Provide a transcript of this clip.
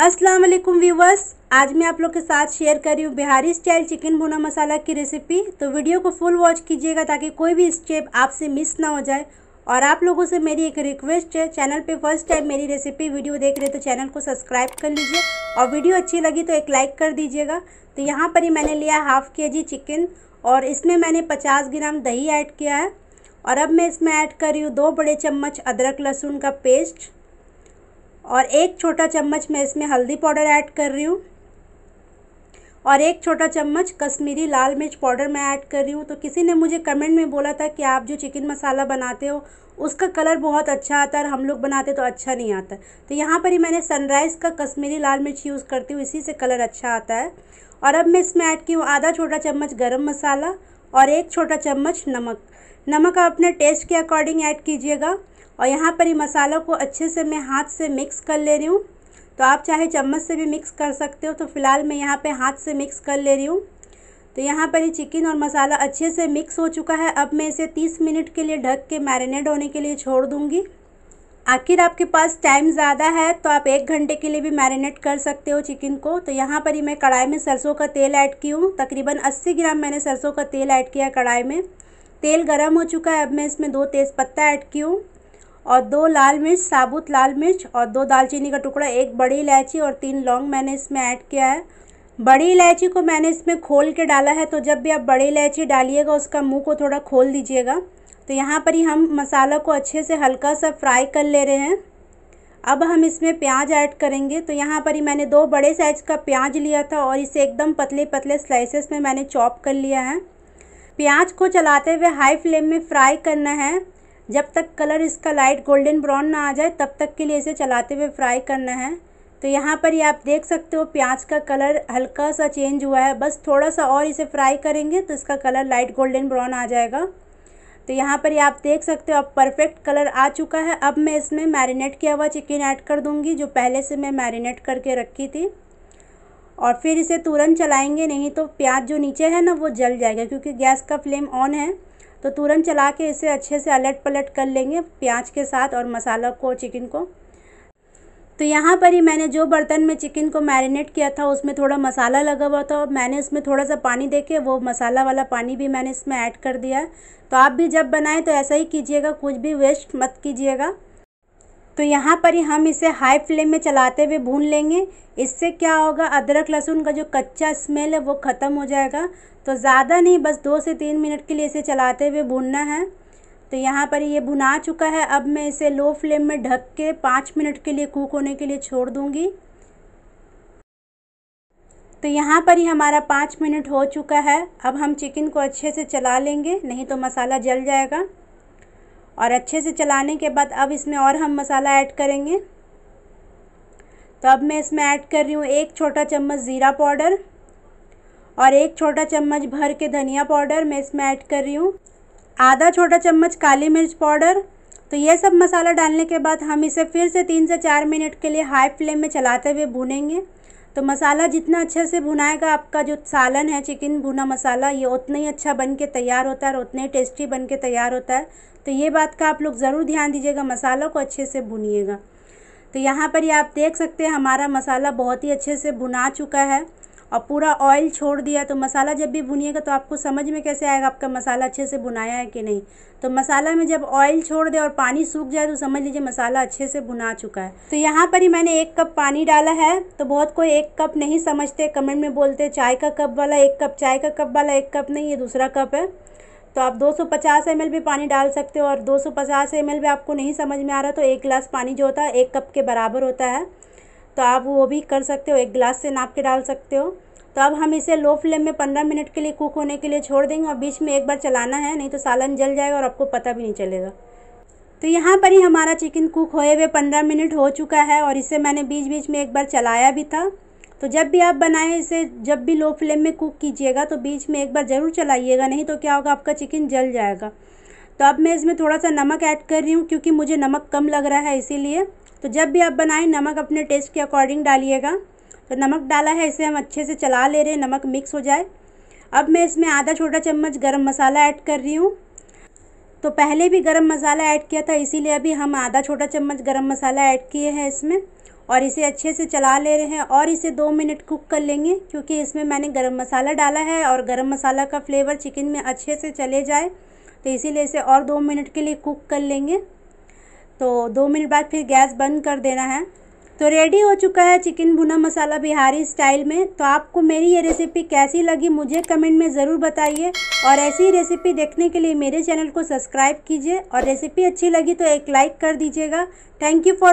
अस्सलाम वालेकुम व्यूवर्स आज मैं आप लोग के साथ शेयर कर रही हूँ बिहारी स्टाइल चिकन भुना मसाला की रेसिपी तो वीडियो को फुल वॉच कीजिएगा ताकि कोई भी स्टेप आपसे मिस ना हो जाए और आप लोगों से मेरी एक रिक्वेस्ट है चैनल पे फर्स्ट टाइम मेरी रेसिपी वीडियो देख रहे तो चैनल को सब्सक्राइब कर लीजिए और वीडियो अच्छी लगी तो एक लाइक कर दीजिएगा तो यहाँ पर ही मैंने लिया हाफ़ के जी चिकन और इसमें मैंने पचास ग्राम दही ऐड किया है और अब मैं इसमें ऐड कर रही हूँ दो बड़े चम्मच अदरक लहसुन का पेस्ट और एक छोटा चम्मच मैं इसमें हल्दी पाउडर ऐड कर रही हूँ और एक छोटा चम्मच कश्मीरी लाल मिर्च पाउडर मैं ऐड कर रही हूँ तो किसी ने मुझे कमेंट में बोला था कि आप जो चिकन मसाला बनाते हो उसका कलर बहुत अच्छा आता है और हम लोग बनाते तो अच्छा नहीं आता तो यहाँ पर ही मैंने सनराइज़ का कश्मीरी लाल मिर्च यूज़ करती हूँ इसी से कलर अच्छा आता है और अब मैं इसमें ऐड की हूँ आधा छोटा चम्मच गरम मसाला और एक छोटा चम्मच नमक नमक आप अपने टेस्ट के अकॉर्डिंग ऐड कीजिएगा और यहाँ पर ये मसालों को अच्छे से मैं हाथ से मिक्स कर ले रही हूँ तो आप चाहे चम्मच से भी मिक्स कर सकते हो तो फ़िलहाल मैं यहाँ पे हाथ से मिक्स कर ले रही हूँ तो यहाँ पर ये चिकन और मसाला अच्छे से मिक्स हो चुका है अब मैं इसे तीस मिनट के लिए ढक के मैरिनेट होने के लिए छोड़ दूँगी आखिर आपके पास टाइम ज़्यादा है तो आप एक घंटे के लिए भी मैरिनेट कर सकते हो चिकन को तो यहाँ पर ही मैं कढ़ाई में सरसों का तेल ऐड की हूँ तकरीबन 80 ग्राम मैंने सरसों का तेल ऐड किया कढ़ाई में तेल गर्म हो चुका है अब मैं इसमें दो तेज़पत्ता ऐड की हूँ और दो लाल मिर्च साबुत लाल मिर्च और दो दालचीनी का टुकड़ा एक बड़ी इलायची और तीन लौंग मैंने इसमें ऐड किया है बड़ी इलायची को मैंने इसमें खोल के डाला है तो जब भी आप बड़ी इलायची डालिएगा उसका मुंह को थोड़ा खोल दीजिएगा तो यहाँ पर ही हम मसाला को अच्छे से हल्का सा फ्राई कर ले रहे हैं अब हम इसमें प्याज ऐड करेंगे तो यहाँ पर ही मैंने दो बड़े साइज का प्याज लिया था और इसे एकदम पतले पतले स्लाइसेस में मैंने चॉप कर लिया है प्याज को चलाते हुए हाई फ्लेम में फ्राई करना है जब तक कलर इसका लाइट गोल्डन ब्राउन ना आ जाए तब तक के लिए इसे चलाते हुए फ्राई करना है तो यहाँ पर ही आप देख सकते हो प्याज का कलर हल्का सा चेंज हुआ है बस थोड़ा सा और इसे फ्राई करेंगे तो इसका कलर लाइट गोल्डन ब्राउन आ जाएगा तो यहाँ पर ही आप देख सकते हो अब परफेक्ट कलर आ चुका है अब मैं इसमें मैरिनेट किया हुआ चिकन ऐड कर दूँगी जो पहले से मैं मैरिनेट करके रखी थी और फिर इसे तुरंत चलाएंगे नहीं तो प्याज जो नीचे है ना वो जल जाएगा क्योंकि गैस का फ्लेम ऑन है तो तुरंत चला के इसे अच्छे से अलट पलट कर लेंगे प्याज के साथ और मसाला को चिकन को तो यहाँ पर ही मैंने जो बर्तन में चिकन को मैरिनेट किया था उसमें थोड़ा मसाला लगा हुआ था और मैंने इसमें थोड़ा सा पानी देके वो मसाला वाला पानी भी मैंने इसमें ऐड कर दिया है तो आप भी जब बनाएं तो ऐसा ही कीजिएगा कुछ भी वेस्ट मत कीजिएगा तो यहाँ पर ही हम इसे हाई फ्लेम में चलाते हुए भून लेंगे इससे क्या होगा अदरक लहसुन का जो कच्चा स्मेल है वो ख़त्म हो जाएगा तो ज़्यादा नहीं बस दो से तीन मिनट के लिए इसे चलाते हुए भूनना है तो यहाँ पर ये भुना चुका है अब मैं इसे लो फ्लेम में ढक के पाँच मिनट के लिए कुक होने के लिए छोड़ दूँगी तो यहाँ पर ही हमारा पाँच मिनट हो चुका है अब हम चिकन को अच्छे से चला लेंगे नहीं तो मसाला जल जाएगा और अच्छे से चलाने के बाद अब इसमें और हम मसाला ऐड करेंगे तो अब मैं इसमें ऐड कर रही हूँ एक छोटा चम्मच ज़ीरा पाउडर और एक छोटा चम्मच भर के धनिया पाउडर मैं इसमें ऐड कर रही हूँ आधा छोटा चम्मच काली मिर्च पाउडर तो ये सब मसाला डालने के बाद हम इसे फिर से तीन से चार मिनट के लिए हाई फ्लेम में चलाते हुए भूनेंगे तो मसाला जितना अच्छे से भुनाएगा आपका जो सालन है चिकन भुना मसाला ये उतना ही अच्छा बन के तैयार होता है और उतना ही टेस्टी बन के तैयार होता है तो ये बात का आप लोग ज़रूर ध्यान दीजिएगा मसालों को अच्छे से भुनिएगा तो यहाँ पर ये आप देख सकते हैं हमारा मसाला बहुत ही अच्छे से भुना चुका है और पूरा ऑयल छोड़ दिया तो मसाला जब भी भुनिएगा तो आपको समझ में कैसे आएगा आपका मसाला अच्छे से भुनाया है कि नहीं तो मसाला में जब ऑयल छोड़ दे और पानी सूख जाए तो समझ लीजिए मसाला अच्छे से भुना चुका है तो यहाँ पर ही मैंने एक कप पानी डाला है तो बहुत कोई एक कप नहीं समझते कमेंट में बोलते चाय का कप वाला एक कप चाय का कप वाला एक कप नहीं ये दूसरा कप है तो आप 250 ml भी पानी डाल सकते हो और 250 ml भी आपको नहीं समझ में आ रहा तो एक गिलास पानी जो होता है एक कप के बराबर होता है तो आप वो भी कर सकते हो एक गिलास से नाप के डाल सकते हो तो अब हम इसे लो फ्लेम में पंद्रह मिनट के लिए कुक होने के लिए छोड़ देंगे और बीच में एक बार चलाना है नहीं तो सालन जल जाएगा और आपको पता भी नहीं चलेगा तो यहाँ पर ही हमारा चिकन कुक होए हुए पंद्रह मिनट हो चुका है और इसे मैंने बीच बीच में एक बार चलाया भी था तो जब भी आप बनाएं इसे जब भी लो फ्लेम में कुक कीजिएगा तो बीच में एक बार ज़रूर चलाइएगा नहीं तो क्या होगा आपका चिकन जल जाएगा तो अब मैं इसमें थोड़ा सा नमक ऐड कर रही हूँ क्योंकि मुझे नमक कम लग रहा है इसीलिए तो जब भी आप बनाएं नमक अपने टेस्ट के अकॉर्डिंग डालिएगा तो नमक डाला है इसे हम अच्छे से चला ले रहे हैं नमक मिक्स हो जाए अब मैं इसमें आधा छोटा चम्मच गरम मसाला ऐड कर रही हूँ तो पहले भी गरम मसाला ऐड किया था इसीलिए अभी हम आधा छोटा चम्मच गरम मसाला ऐड किए हैं इसमें और इसे अच्छे से चला ले रहे हैं और इसे दो मिनट कुक कर लेंगे क्योंकि इसमें मैंने गरम मसाला डाला है और गरम मसाला का फ्लेवर चिकन में अच्छे से चले जाए तो इसीलिए इसे और दो मिनट के लिए कुक कर लेंगे तो दो मिनट बाद फिर गैस बंद कर देना है तो रेडी हो चुका है चिकन भुना मसाला बिहारी स्टाइल में तो आपको मेरी ये रेसिपी कैसी लगी मुझे कमेंट में ज़रूर बताइए और ऐसी रेसिपी देखने के लिए मेरे चैनल को सब्सक्राइब कीजिए और रेसिपी अच्छी लगी तो एक लाइक कर दीजिएगा थैंक यू फॉर